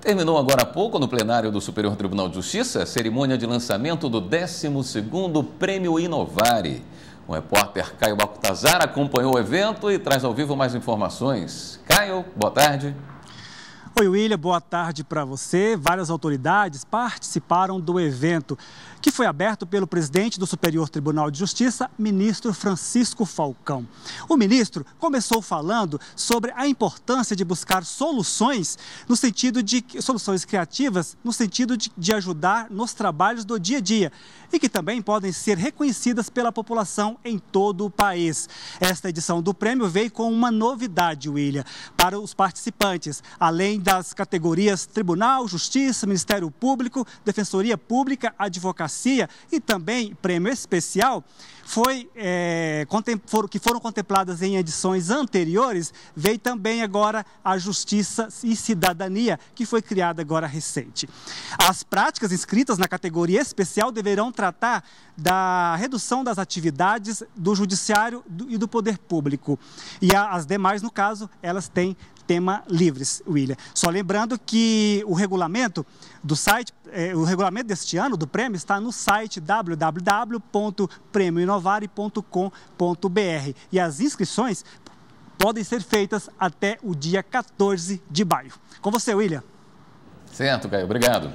Terminou agora há pouco, no plenário do Superior Tribunal de Justiça, a cerimônia de lançamento do 12º Prêmio Inovare. O repórter Caio Baltazar acompanhou o evento e traz ao vivo mais informações. Caio, boa tarde. Oi, William, boa tarde para você. Várias autoridades participaram do evento, que foi aberto pelo presidente do Superior Tribunal de Justiça, ministro Francisco Falcão. O ministro começou falando sobre a importância de buscar soluções no sentido de soluções criativas, no sentido de, de ajudar nos trabalhos do dia a dia e que também podem ser reconhecidas pela população em todo o país. Esta edição do prêmio veio com uma novidade, William, para os participantes, além da das categorias Tribunal, Justiça, Ministério Público, Defensoria Pública, Advocacia e também prêmio especial, foi, é, que foram contempladas em edições anteriores, veio também agora a Justiça e Cidadania, que foi criada agora recente. As práticas inscritas na categoria especial deverão tratar da redução das atividades do Judiciário e do Poder Público. E as demais, no caso, elas têm tema livres, William. Só lembrando que o regulamento do site, eh, o regulamento deste ano do prêmio está no site www.premioinovare.com.br e as inscrições podem ser feitas até o dia 14 de maio. Com você, William. Certo, Caio. Obrigado.